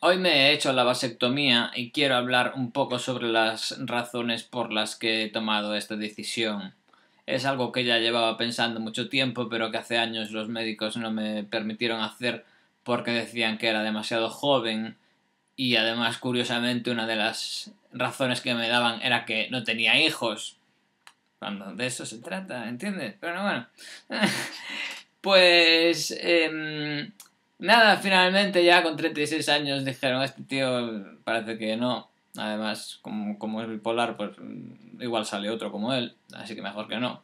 Hoy me he hecho la vasectomía y quiero hablar un poco sobre las razones por las que he tomado esta decisión. Es algo que ya llevaba pensando mucho tiempo, pero que hace años los médicos no me permitieron hacer porque decían que era demasiado joven y además curiosamente una de las razones que me daban era que no tenía hijos. Cuando de eso se trata, ¿entiendes? Pero bueno. pues em, Nada, finalmente ya con 36 años dijeron, este tío parece que no. Además, como, como es bipolar, pues mm, igual sale otro como él, así que mejor que no.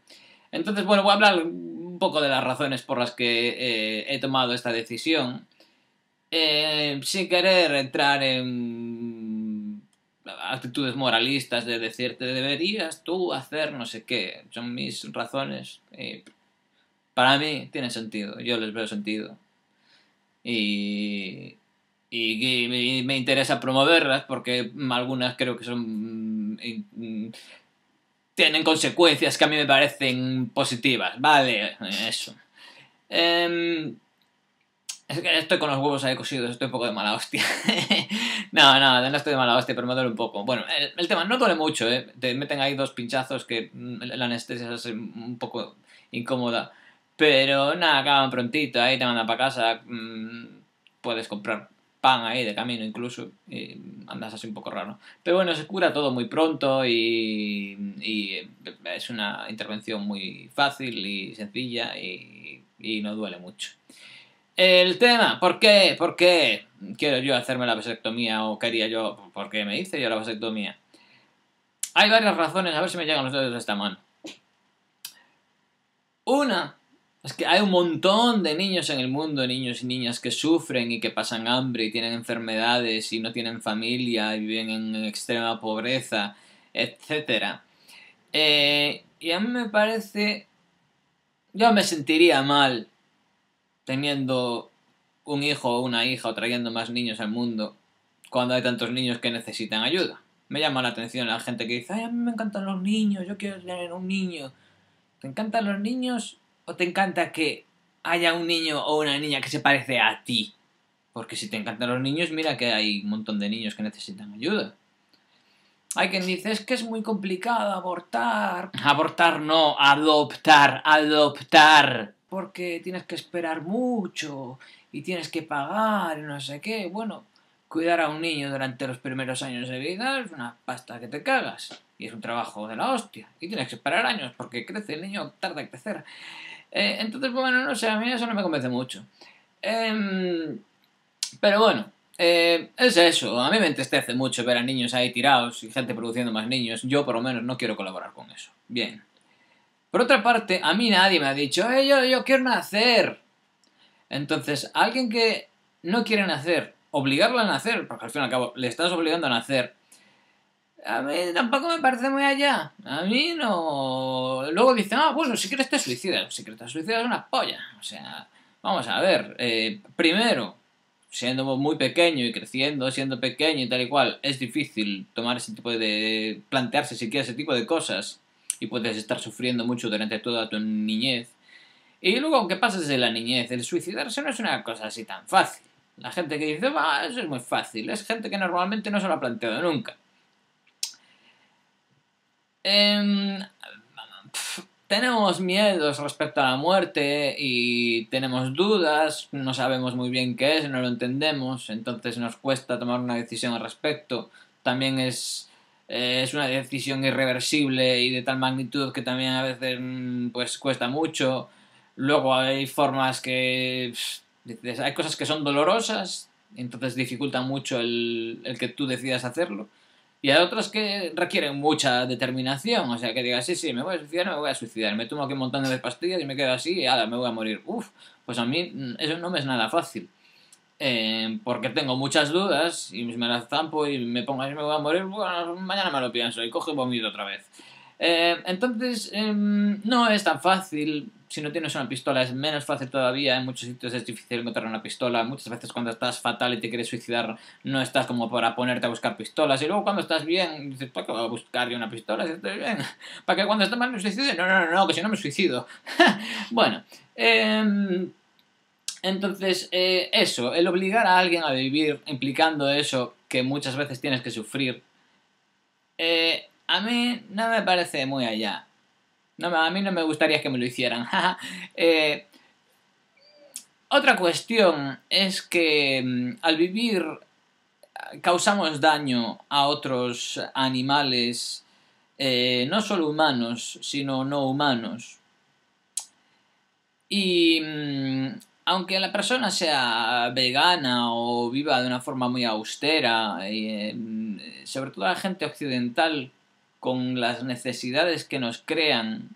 Entonces, bueno, voy a hablar un poco de las razones por las que eh, he tomado esta decisión. Eh, sin querer entrar en actitudes moralistas de decirte deberías tú hacer no sé qué. Son mis razones y para mí tiene sentido, yo les veo sentido y, y, me interesa promoverlas porque algunas creo que son... Mm, mm, tienen consecuencias que a mí me parecen positivas. Vale, eso. Em, es que estoy con los huevos ahí cosidos, estoy un poco de mala hostia. no, no, no estoy de mala hostia, pero me duele un poco. Bueno, el, tema no duele mucho, ¿eh? Te meten ahí dos pinchazos que mm, la anestesia es un poco incómoda. Pero nada, acaban prontito, ahí te mandan para casa, mm, puedes comprar pan ahí de camino incluso, y andas así un poco raro. Pero bueno, se cura todo muy pronto y, eh, es una intervención muy fácil y sencilla y, y no duele mucho. El tema, ¿por qué? ¿Por qué quiero yo hacerme la vasectomía o quería yo, por qué me hice yo la vasectomía? Hay varias razones, a ver si me llegan los dedos de esta mano. Una es que hay un montón de niños en el mundo, niños y niñas que sufren y que pasan hambre y tienen enfermedades y no tienen familia y viven en extrema pobreza, etc. Eh, y a mí me parece... Yo me sentiría mal teniendo un hijo o una hija o trayendo más niños al mundo cuando hay tantos niños que necesitan ayuda. Me llama la atención la gente que dice, ay, a mí me encantan los niños, yo quiero tener un niño. ¿Te encantan los niños? ¿O te encanta que haya un niño o una niña que se parece a ti? Porque si te encantan los niños, mira que hay un montón de niños que necesitan ayuda. Hay quien dice, es que es muy complicado abortar. Abortar no, adoptar, adoptar. Porque tienes que esperar mucho y tienes que pagar y no sé qué. Bueno, cuidar a un niño durante los primeros años de vida es una pasta que te cagas. Y es un trabajo de la hostia. Y tienes que esperar años porque crece el niño, tarda en crecer. Eh, entonces, bueno, no sé, a mí eso no me convence mucho. Em, pero bueno, eh, es eso. A mí me entristece mucho ver a niños ahí tirados y gente produciendo más niños. Yo, por lo menos, no quiero colaborar con eso. Bien. Por otra parte, a mí nadie me ha dicho, eh, yo, yo quiero nacer. Entonces, alguien que no quiere nacer, obligarlo a nacer, porque al fin y al cabo le estás obligando a nacer, a mí tampoco me parece muy allá. A mí no. Luego dicen, ah, pues si quieres te suicidas. Los te suicidas es una polla. O sea, vamos a ver. Eh, primero, siendo muy pequeño y creciendo, siendo pequeño y tal y cual, es difícil tomar ese tipo de. plantearse siquiera ese tipo de cosas. Y puedes estar sufriendo mucho durante toda tu niñez. Y luego, aunque pases de la niñez, el suicidarse no es una cosa así tan fácil. La gente que dice, va, eso es muy fácil, es gente que normalmente no se lo ha planteado nunca. Em, tenemos miedos respecto a la muerte y tenemos dudas, no sabemos muy bien qué es, no lo entendemos, entonces nos cuesta tomar una decisión al respecto. También es, eh, es una decisión irreversible y de tal magnitud que también a veces mm, pues cuesta mucho. Luego hay formas que... hay cosas que son dolorosas, entonces dificulta mucho el, el que tú decidas hacerlo y hay otros que requieren mucha determinación, o sea, que digas, sí, sí, me voy a suicidar, me voy a suicidar, me tomo aquí un montón de pastillas y me quedo así y ala, me voy a morir. Uf, pues a mí mm, eso no me es nada fácil. Eh, porque tengo muchas dudas y me las zampo y me pongo así, me voy a morir, bueno, mañana me lo pienso y coge vomito otra vez. Eh, entonces, em, no es tan fácil si no tienes una pistola es menos fácil todavía, en muchos sitios es difícil encontrar una pistola, muchas veces cuando estás fatal y te quieres suicidar no estás como para ponerte a buscar pistolas y luego cuando estás bien dices, ¿para qué voy a buscar una pistola bien? ¿Para que cuando estás mal me suicide? No, no, no, que si no me suicido. bueno, em, Entonces, eh, eso, el obligar a alguien a vivir implicando eso que muchas veces tienes que sufrir, eh, a mí no me parece muy allá. No, a mí no me gustaría que me lo hicieran. Eh, otra cuestión es que mm, al vivir causamos daño a otros animales, eh, no solo humanos, sino no humanos. Y mm, aunque la persona sea vegana o viva de una forma muy austera, eh, mm, sobre todo la gente occidental con las necesidades que nos crean,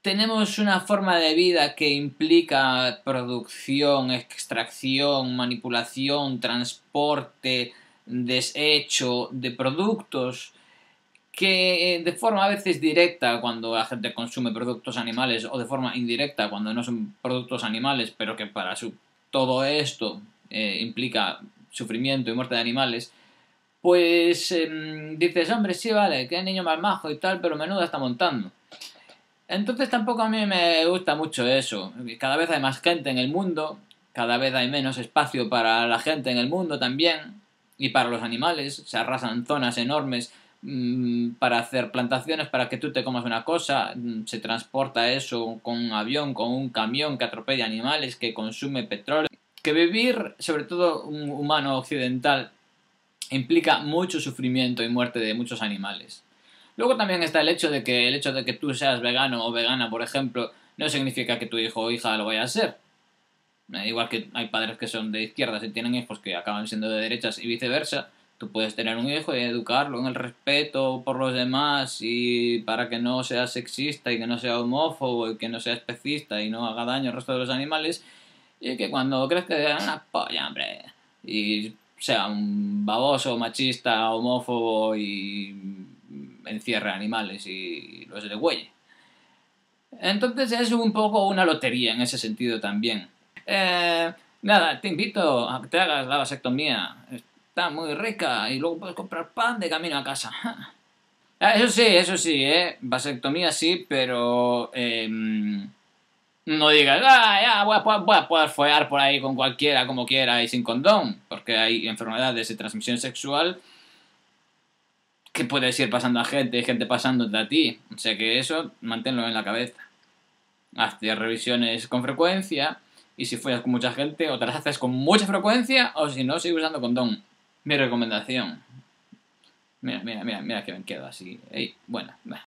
tenemos una forma de vida que implica producción, extracción, manipulación, transporte, desecho de productos que eh, de forma a veces directa cuando la gente consume productos animales o de forma indirecta cuando no son productos animales pero que para su, todo esto eh, implica sufrimiento y muerte de animales pues em, dices, hombre, sí, vale, que niño más majo y tal, pero menuda está montando. Entonces tampoco a mí me gusta mucho eso. Cada vez hay más gente en el mundo, cada vez hay menos espacio para la gente en el mundo también, y para los animales. Se arrasan zonas enormes mm, para hacer plantaciones para que tú te comas una cosa. Mm, se transporta eso con un avión, con un camión que atropella animales, que consume petróleo. Que vivir, sobre todo un humano occidental, implica mucho sufrimiento y muerte de muchos animales. Luego también está el hecho de que el hecho de que tú seas vegano o vegana, por ejemplo, no significa que tu hijo o hija lo vaya a ser. Eh, igual que hay padres que son de izquierdas y tienen hijos que acaban siendo de derechas y viceversa, tú puedes tener un hijo y educarlo en el respeto por los demás y para que no sea sexista y que no sea homófobo y que no sea especista y no haga daño al resto de los animales y que cuando crezca digan ah, polla, hombre, y sea un baboso, machista, homófobo y encierra animales y los güey. Entonces es un poco una lotería en ese sentido también. Eh, nada, te invito a que te hagas la vasectomía. Está muy rica y luego puedes comprar pan de camino a casa. Ah, eso sí, eso sí, ¿eh? vasectomía sí, pero em, no digas, ah, ya, voy a, poder follar por ahí con cualquiera, como quiera y sin condón, porque hay enfermedades de transmisión sexual que puedes ir pasando a gente y gente pasándote a ti. O sea que eso, manténlo en la cabeza. Hazte revisiones con frecuencia y si follas con mucha gente, o te las haces con mucha frecuencia, o si no, sigue usando condón. Mi recomendación. Mira, mira, mira, mira que me quedo así. Ey, buena, va.